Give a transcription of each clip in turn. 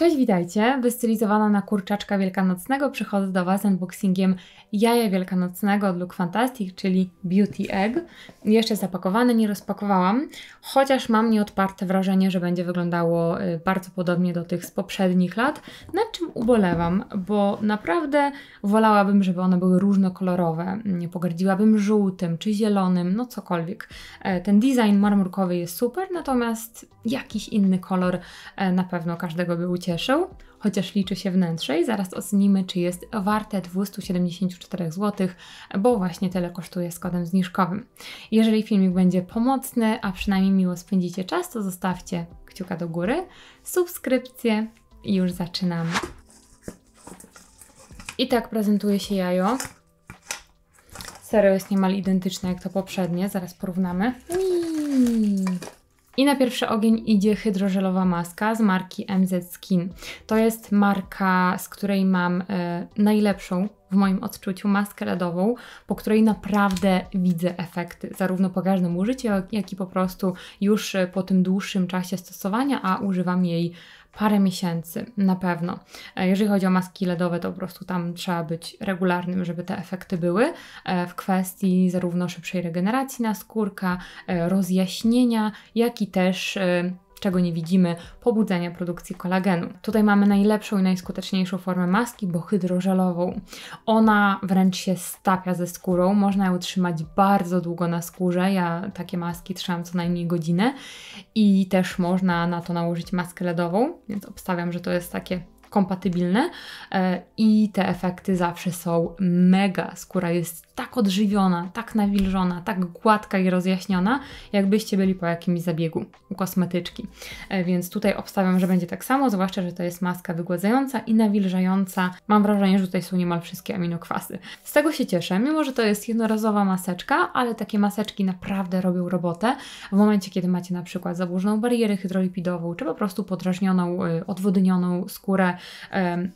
Cześć, witajcie! Wystylizowana na kurczaczka wielkanocnego przychodzę do Was z unboxingiem jaja wielkanocnego od Look Fantastic, czyli Beauty Egg. Jeszcze zapakowane, nie rozpakowałam, chociaż mam nieodparte wrażenie, że będzie wyglądało y, bardzo podobnie do tych z poprzednich lat, nad czym ubolewam, bo naprawdę wolałabym, żeby one były różnokolorowe. Nie mm, pogardziłabym żółtym czy zielonym, no cokolwiek. E, ten design marmurkowy jest super, natomiast jakiś inny kolor e, na pewno każdego by uciekł chociaż liczy się wnętrze i zaraz ocenimy, czy jest warte 274 zł, bo właśnie tyle kosztuje z kodem zniżkowym. Jeżeli filmik będzie pomocny, a przynajmniej miło spędzicie czas, to zostawcie kciuka do góry, subskrypcję i już zaczynamy. I tak prezentuje się jajo. Serio jest niemal identyczne jak to poprzednie, zaraz porównamy. I na pierwszy ogień idzie hydrożelowa maska z marki MZ Skin. To jest marka, z której mam y, najlepszą w moim odczuciu maskę LEDową, po której naprawdę widzę efekty, zarówno po każdym użyciu, jak i po prostu już e, po tym dłuższym czasie stosowania, a używam jej parę miesięcy na pewno. E, jeżeli chodzi o maski LEDowe, to po prostu tam trzeba być regularnym, żeby te efekty były e, w kwestii zarówno szybszej regeneracji naskórka, e, rozjaśnienia, jak i też czego nie widzimy, pobudzenia produkcji kolagenu. Tutaj mamy najlepszą i najskuteczniejszą formę maski, bo hydrożelową. Ona wręcz się stapia ze skórą, można ją trzymać bardzo długo na skórze. Ja takie maski trzymam co najmniej godzinę i też można na to nałożyć maskę LEDową, więc obstawiam, że to jest takie kompatybilne e, i te efekty zawsze są mega. Skóra jest tak odżywiona, tak nawilżona, tak gładka i rozjaśniona, jakbyście byli po jakimś zabiegu u kosmetyczki. E, więc tutaj obstawiam, że będzie tak samo, zwłaszcza, że to jest maska wygładzająca i nawilżająca. Mam wrażenie, że tutaj są niemal wszystkie aminokwasy. Z tego się cieszę, mimo że to jest jednorazowa maseczka, ale takie maseczki naprawdę robią robotę w momencie, kiedy macie na przykład zaburzoną barierę hydrolipidową, czy po prostu podrażnioną, e, odwodnioną skórę,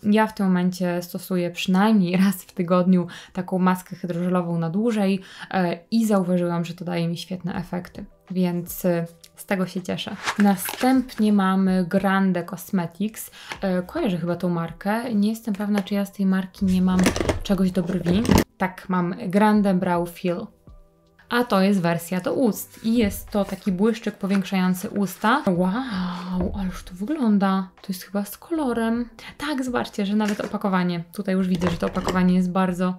ja w tym momencie stosuję przynajmniej raz w tygodniu taką maskę hydrożelową na dłużej e, i zauważyłam, że to daje mi świetne efekty. Więc e, z tego się cieszę. Następnie mamy Grande Cosmetics. E, kojarzę chyba tą markę. Nie jestem pewna, czy ja z tej marki nie mam czegoś do brwi. Tak, mam Grande Brow Fill a to jest wersja do ust. I jest to taki błyszczyk powiększający usta. Wow, już to wygląda. To jest chyba z kolorem. Tak, zobaczcie, że nawet opakowanie. Tutaj już widzę, że to opakowanie jest bardzo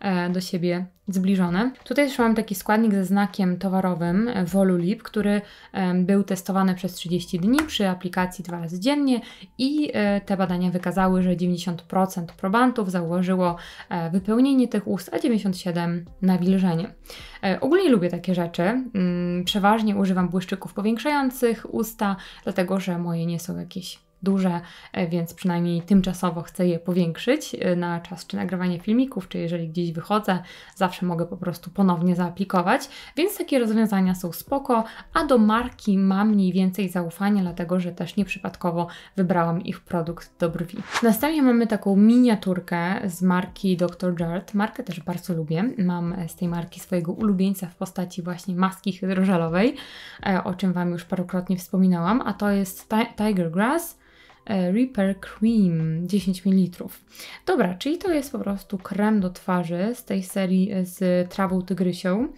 E, do siebie zbliżone. Tutaj też mam taki składnik ze znakiem towarowym e, Volulip, który e, był testowany przez 30 dni przy aplikacji dwa razy dziennie i te badania wykazały, że 90% probantów zauważyło wypełnienie tych ust, a 97% nawilżenie. Ogólnie lubię takie rzeczy. Mm, przeważnie używam błyszczyków powiększających usta, dlatego że moje nie są jakieś duże, e, więc przynajmniej tymczasowo chcę je powiększyć e, na czas czy nagrywanie filmików, czy jeżeli gdzieś wychodzę, zawsze mogę po prostu ponownie zaaplikować. Więc takie rozwiązania są spoko, a do marki mam mniej więcej zaufanie, dlatego że też nieprzypadkowo wybrałam ich produkt do brwi. Następnie mamy taką miniaturkę z marki Dr. Jart. Markę też bardzo lubię. Mam e, z tej marki swojego ulubieńca w postaci właśnie maski hydrożelowej, o czym Wam już parokrotnie wspominałam, a to jest Tiger Grass E, Reaper Cream 10 ml. Dobra, czyli to jest po prostu krem do twarzy z tej serii z trawą tygrysią.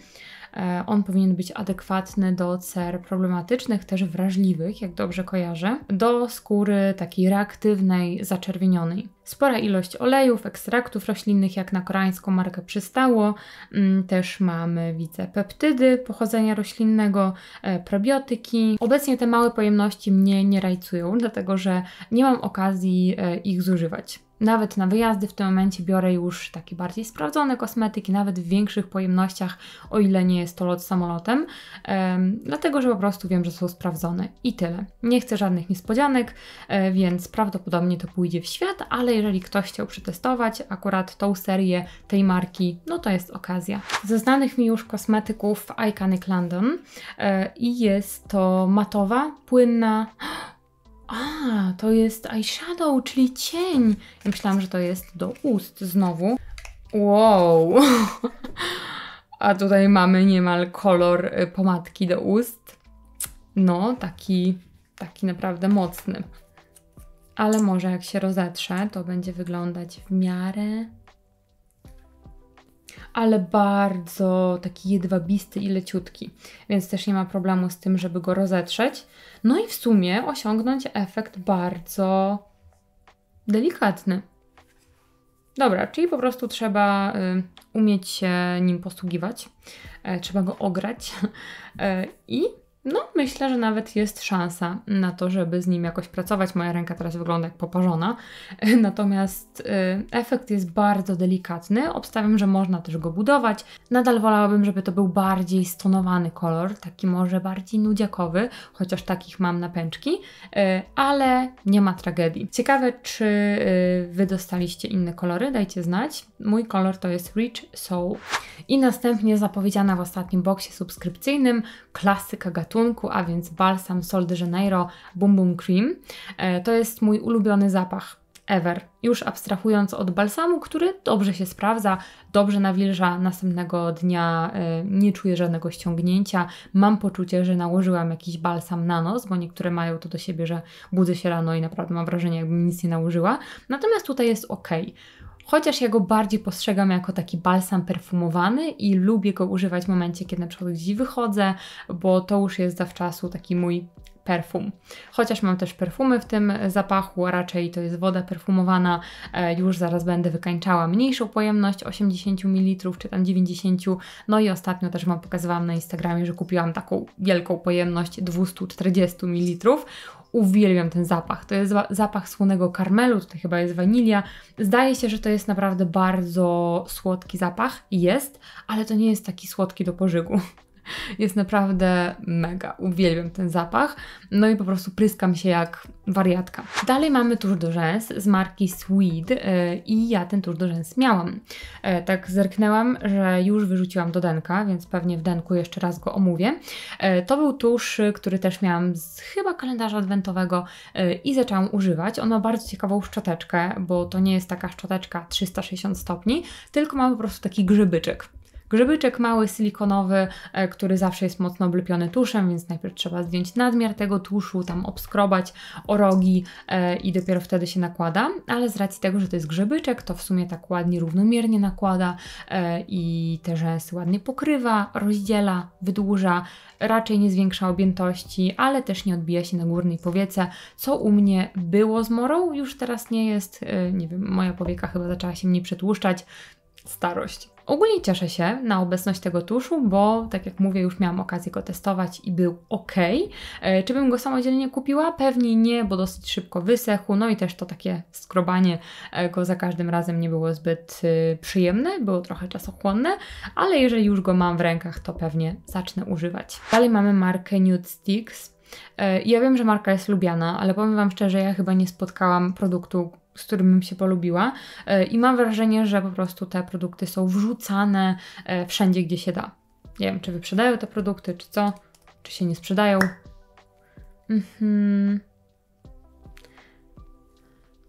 E, on powinien być adekwatny do cer problematycznych, też wrażliwych, jak dobrze kojarzę, do skóry takiej reaktywnej, zaczerwienionej. Spora ilość olejów, ekstraktów roślinnych, jak na koreańską markę przystało. Mm, też mamy, widzę, peptydy pochodzenia roślinnego, e, probiotyki. Obecnie te małe pojemności mnie nie rajcują, dlatego że nie mam okazji e, ich zużywać. Nawet na wyjazdy w tym momencie biorę już takie bardziej sprawdzone kosmetyki, nawet w większych pojemnościach, o ile nie jest to lot samolotem, um, dlatego że po prostu wiem, że są sprawdzone i tyle. Nie chcę żadnych niespodzianek, e, więc prawdopodobnie to pójdzie w świat, ale jeżeli ktoś chciał przetestować akurat tą serię tej marki, no to jest okazja. Ze znanych mi już kosmetyków Iconic London e, i jest to matowa, płynna, a, to jest eyeshadow, czyli cień. Ja myślałam, że to jest do ust znowu. Wow! A tutaj mamy niemal kolor y, pomadki do ust. No, taki, taki naprawdę mocny. Ale może jak się rozetrze, to będzie wyglądać w miarę ale bardzo taki jedwabisty i leciutki, więc też nie ma problemu z tym, żeby go rozetrzeć. No i w sumie osiągnąć efekt bardzo delikatny. Dobra, czyli po prostu trzeba y, umieć się nim posługiwać, y, trzeba go ograć y, i no myślę, że nawet jest szansa na to, żeby z nim jakoś pracować. Moja ręka teraz wygląda jak poparzona, natomiast y, efekt jest bardzo delikatny. Obstawiam, że można też go budować. Nadal wolałabym, żeby to był bardziej stonowany kolor, taki może bardziej nudziakowy, chociaż takich mam na pęczki, y, ale nie ma tragedii. Ciekawe, czy y, Wy dostaliście inne kolory, dajcie znać. Mój kolor to jest Rich Soul i następnie zapowiedziana w ostatnim boksie subskrypcyjnym klasyka gatunku gatunku, a więc balsam Sol de Janeiro Bum Bum Cream. E, to jest mój ulubiony zapach ever. Już abstrahując od balsamu, który dobrze się sprawdza, dobrze nawilża, następnego dnia e, nie czuję żadnego ściągnięcia. Mam poczucie, że nałożyłam jakiś balsam na nos, bo niektóre mają to do siebie, że budzę się rano i naprawdę mam wrażenie, jakbym nic nie nałożyła. Natomiast tutaj jest ok chociaż ja go bardziej postrzegam jako taki balsam perfumowany i lubię go używać w momencie, kiedy na przykład gdzieś wychodzę, bo to już jest zawczasu taki mój perfum. Chociaż mam też perfumy w tym zapachu, a raczej to jest woda perfumowana. E, już zaraz będę wykańczała mniejszą pojemność 80 ml czy tam 90. No i ostatnio też Wam pokazywałam na Instagramie, że kupiłam taką wielką pojemność 240 ml uwielbiam ten zapach. To jest zapach słonego karmelu, tutaj chyba jest wanilia. Zdaje się, że to jest naprawdę bardzo słodki zapach. Jest, ale to nie jest taki słodki do pożygu. Jest naprawdę mega. Uwielbiam ten zapach. No i po prostu pryskam się jak wariatka. Dalej mamy tusz do rzęs z marki Sweet e, i ja ten tusz do rzęs miałam. E, tak zerknęłam, że już wyrzuciłam do denka, więc pewnie w denku jeszcze raz go omówię. E, to był tusz, który też miałam z chyba kalendarza adwentowego i zaczęłam używać. On ma bardzo ciekawą szczoteczkę, bo to nie jest taka szczoteczka 360 stopni, tylko ma po prostu taki grzybyczek. Grzybyczek mały, silikonowy, e, który zawsze jest mocno oblepiony tuszem, więc najpierw trzeba zdjąć nadmiar tego tuszu, tam obskrobać orogi e, i dopiero wtedy się nakłada, ale z racji tego, że to jest grzybyczek, to w sumie tak ładnie, równomiernie nakłada e, i te rzęsy ładnie pokrywa, rozdziela, wydłuża, raczej nie zwiększa objętości, ale też nie odbija się na górnej powiece, co u mnie było z morą, już teraz nie jest, nie wiem, moja powieka chyba zaczęła się mnie przetłuszczać, starość. Ogólnie cieszę się na obecność tego tuszu, bo tak jak mówię, już miałam okazję go testować i był ok. E, czy bym go samodzielnie kupiła? Pewnie nie, bo dosyć szybko wysechł, no i też to takie skrobanie e, go za każdym razem nie było zbyt y, przyjemne, było trochę czasochłonne, ale jeżeli już go mam w rękach, to pewnie zacznę używać. Dalej mamy markę Nude Sticks. E, ja wiem, że marka jest lubiana, ale powiem Wam szczerze, ja chyba nie spotkałam produktu, z którym bym się polubiła. E, I mam wrażenie, że po prostu te produkty są wrzucane e, wszędzie, gdzie się da. Nie wiem, czy wyprzedają te produkty, czy co, czy się nie sprzedają. Mhm.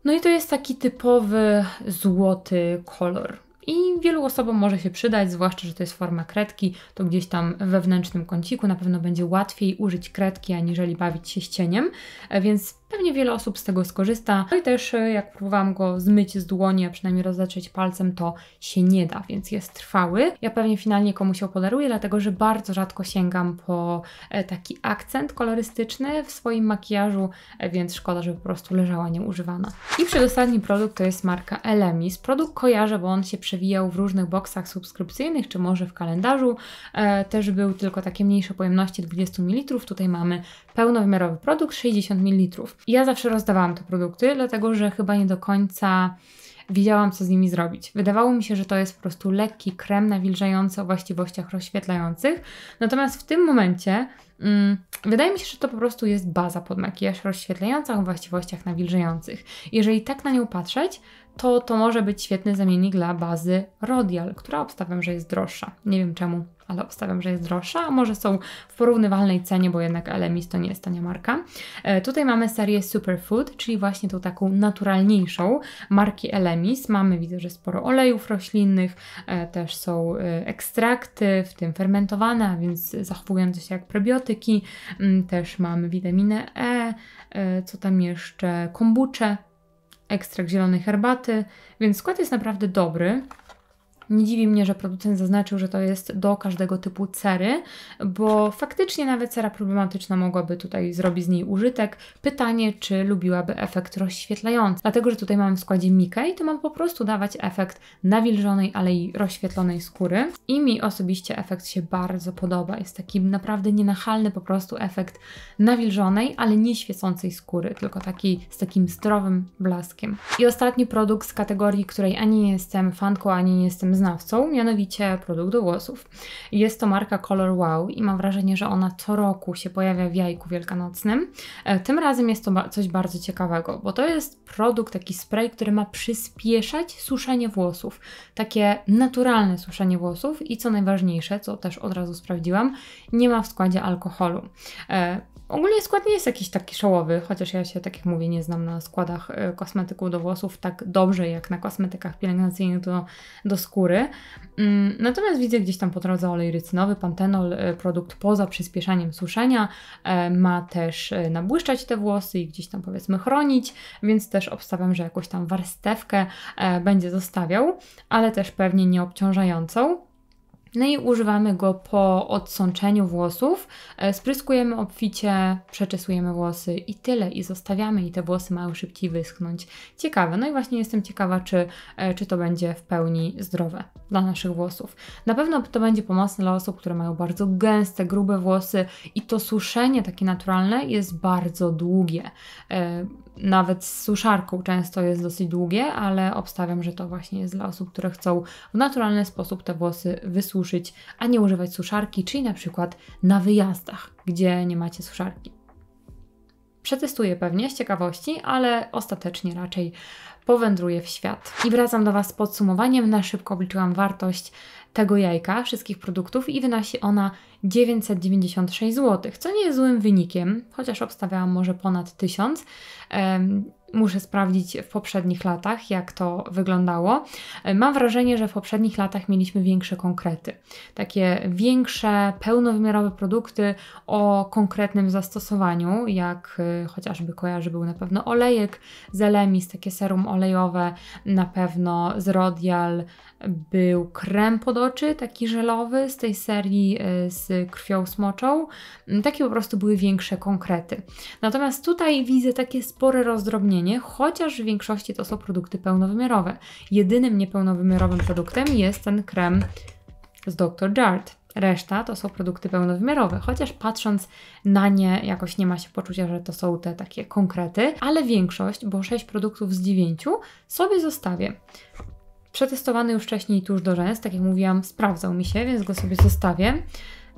No i to jest taki typowy złoty kolor. I wielu osobom może się przydać, zwłaszcza, że to jest forma kredki, to gdzieś tam wewnętrznym kąciku na pewno będzie łatwiej użyć kredki, aniżeli bawić się z cieniem, e, więc Pewnie wiele osób z tego skorzysta. No i też e, jak próbowałam go zmyć z dłoni, a przynajmniej rozetrzeć palcem, to się nie da, więc jest trwały. Ja pewnie finalnie komuś się poleruję, dlatego że bardzo rzadko sięgam po e, taki akcent kolorystyczny w swoim makijażu, e, więc szkoda, że po prostu leżała nieużywana. I przedostatni produkt to jest marka Elemis. Produkt kojarzę, bo on się przewijał w różnych boksach subskrypcyjnych, czy może w kalendarzu. Też był tylko takie mniejsze pojemności 20 ml. Tutaj mamy pełnowymiarowy produkt 60 ml. Ja zawsze rozdawałam te produkty, dlatego że chyba nie do końca wiedziałam, co z nimi zrobić. Wydawało mi się, że to jest po prostu lekki krem nawilżający o właściwościach rozświetlających. Natomiast w tym momencie mm, wydaje mi się, że to po prostu jest baza pod makijaż rozświetlająca o właściwościach nawilżających. Jeżeli tak na nią patrzeć, to to może być świetny zamiennik dla bazy Rodial, która obstawiam, że jest droższa. Nie wiem czemu, ale obstawiam, że jest droższa, a może są w porównywalnej cenie, bo jednak Elemis to nie jest tania marka. E, tutaj mamy serię Superfood, czyli właśnie tą taką naturalniejszą marki Elemis. Mamy, widzę, że sporo olejów roślinnych, e, też są e, ekstrakty, w tym fermentowane, a więc zachowujące się jak prebiotyki. Mm, też mamy witaminę E, e co tam jeszcze, kombucze, ekstrakt zielonej herbaty, więc skład jest naprawdę dobry. Nie dziwi mnie, że producent zaznaczył, że to jest do każdego typu cery, bo faktycznie nawet cera problematyczna mogłaby tutaj zrobić z niej użytek. Pytanie, czy lubiłaby efekt rozświetlający. Dlatego, że tutaj mam w składzie Mikę i to mam po prostu dawać efekt nawilżonej, ale i rozświetlonej skóry. I mi osobiście efekt się bardzo podoba. Jest taki naprawdę nienachalny po prostu efekt nawilżonej, ale nie świecącej skóry, tylko taki z takim zdrowym blaskiem. I ostatni produkt z kategorii, której ani nie jestem fanką, ani nie jestem znawcą, mianowicie produkt do włosów. Jest to marka Color Wow i mam wrażenie, że ona co roku się pojawia w jajku wielkanocnym. E, tym razem jest to coś bardzo ciekawego, bo to jest produkt, taki spray, który ma przyspieszać suszenie włosów. Takie naturalne suszenie włosów i co najważniejsze, co też od razu sprawdziłam, nie ma w składzie alkoholu. E, Ogólnie skład nie jest jakiś taki szołowy, chociaż ja się, tak jak mówię, nie znam na składach e, kosmetyków do włosów tak dobrze jak na kosmetykach pielęgnacyjnych do, do skóry. Mm, natomiast widzę gdzieś tam po drodze olej rycynowy, pantenol, e, produkt poza przyspieszaniem suszenia, e, ma też nabłyszczać te włosy i gdzieś tam powiedzmy chronić, więc też obstawiam, że jakąś tam warstewkę będzie zostawiał, ale też pewnie nie obciążającą. No i używamy go po odsączeniu włosów. E, spryskujemy obficie, przeczesujemy włosy i tyle. I zostawiamy i te włosy mają szybciej wyschnąć. Ciekawe. No i właśnie jestem ciekawa, czy, e, czy to będzie w pełni zdrowe dla naszych włosów. Na pewno to będzie pomocne dla osób, które mają bardzo gęste, grube włosy i to suszenie takie naturalne jest bardzo długie. E, nawet z suszarką często jest dosyć długie, ale obstawiam, że to właśnie jest dla osób, które chcą w naturalny sposób te włosy wysuszyć suszyć, a nie używać suszarki, czyli na przykład na wyjazdach, gdzie nie macie suszarki. Przetestuję pewnie z ciekawości, ale ostatecznie raczej powędruję w świat. I wracam do Was z podsumowaniem. Na szybko obliczyłam wartość tego jajka, wszystkich produktów i wynosi ona 996 zł, co nie jest złym wynikiem, chociaż obstawiałam może ponad 1000. Muszę sprawdzić w poprzednich latach, jak to wyglądało. E, mam wrażenie, że w poprzednich latach mieliśmy większe konkrety. Takie większe, pełnowymiarowe produkty o konkretnym zastosowaniu, jak e, chociażby kojarzy był na pewno olejek z Elemis, takie serum olejowe, na pewno z Rodial był krem pod oczy, taki żelowy z tej serii e, z krwią smoczą. Takie po prostu były większe konkrety. Natomiast tutaj widzę takie spore rozdrobnienie chociaż w większości to są produkty pełnowymiarowe. Jedynym niepełnowymiarowym produktem jest ten krem z Dr. Jart. Reszta to są produkty pełnowymiarowe, chociaż patrząc na nie jakoś nie ma się poczucia, że to są te takie konkrety, ale większość, bo 6 produktów z 9 sobie zostawię. Przetestowany już wcześniej tuż do rzęs, tak jak mówiłam, sprawdzał mi się, więc go sobie zostawię.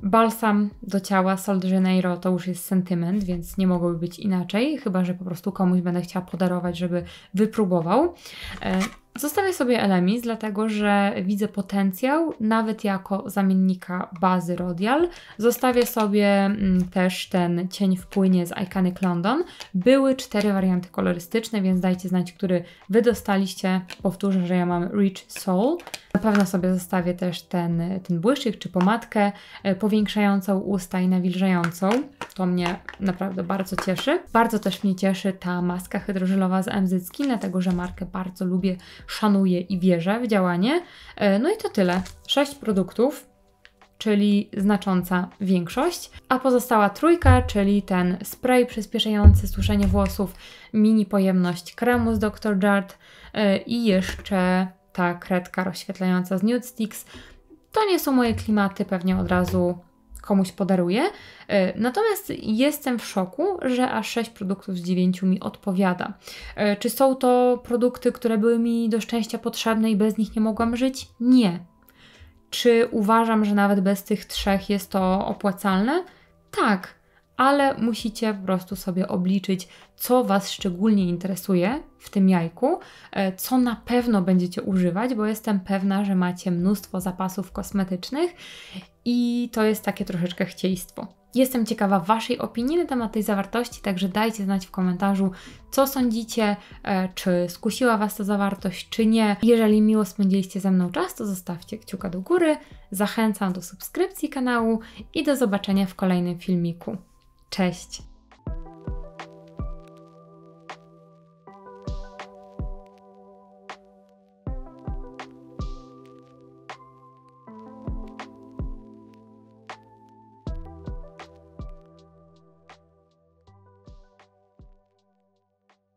Balsam do ciała Sol de Janeiro to już jest sentyment, więc nie mogłoby być inaczej, chyba że po prostu komuś będę chciała podarować, żeby wypróbował. E, Zostawię sobie Elemis, dlatego że widzę potencjał nawet jako zamiennika bazy Rodial. Zostawię sobie mm, też ten cień w płynie z Iconic London. Były cztery warianty kolorystyczne, więc dajcie znać, który Wy dostaliście. Powtórzę, że ja mam Rich Soul. Na pewno sobie zostawię też ten, ten błyszczyk czy pomadkę e, powiększającą usta i nawilżającą. To mnie naprawdę bardzo cieszy. Bardzo też mnie cieszy ta maska hydrożelowa z MZ Skin, dlatego że markę bardzo lubię szanuję i wierzę w działanie. E, no i to tyle. Sześć produktów, czyli znacząca większość, a pozostała trójka, czyli ten spray przyspieszający suszenie włosów, mini pojemność kremu z Dr. Jart e, i jeszcze ta kredka rozświetlająca z Nude Sticks. To nie są moje klimaty, pewnie od razu komuś podaruję. Y, natomiast jestem w szoku, że aż 6 produktów z 9 mi odpowiada. Y, czy są to produkty, które były mi do szczęścia potrzebne i bez nich nie mogłam żyć? Nie. Czy uważam, że nawet bez tych trzech jest to opłacalne? Tak, ale musicie po prostu sobie obliczyć, co Was szczególnie interesuje w tym jajku, y, co na pewno będziecie używać, bo jestem pewna, że macie mnóstwo zapasów kosmetycznych i to jest takie troszeczkę chcieństwo. Jestem ciekawa Waszej opinii na temat tej zawartości, także dajcie znać w komentarzu, co sądzicie, e, czy skusiła Was ta zawartość, czy nie. Jeżeli miło spędziliście ze mną czas, to zostawcie kciuka do góry. Zachęcam do subskrypcji kanału i do zobaczenia w kolejnym filmiku. Cześć!